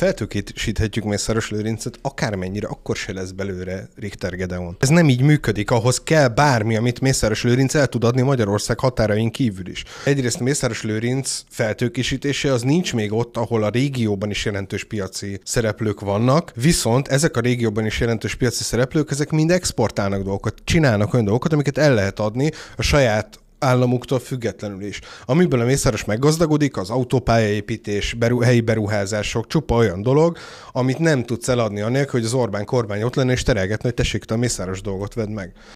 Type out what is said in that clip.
feltökésíthetjük Mészáros Lőrincet, akármennyire, akkor se lesz belőle Richter Gedeon. Ez nem így működik, ahhoz kell bármi, amit Mészáros Lőrinc el tud adni Magyarország határain kívül is. Egyrészt Mészáros Lőrinc feltőkésítése az nincs még ott, ahol a régióban is jelentős piaci szereplők vannak, viszont ezek a régióban is jelentős piaci szereplők, ezek mind exportálnak dolgokat, csinálnak olyan dolgokat, amiket el lehet adni a saját államuktól függetlenül is. Amiből a Mészáros meggazdagodik, az autópályaépítés, beru, helyi beruházások, csupa olyan dolog, amit nem tudsz eladni anélkül, hogy az Orbán kormány ott lenne és terelgetne, hogy tessék, te a Mészáros dolgot vedd meg.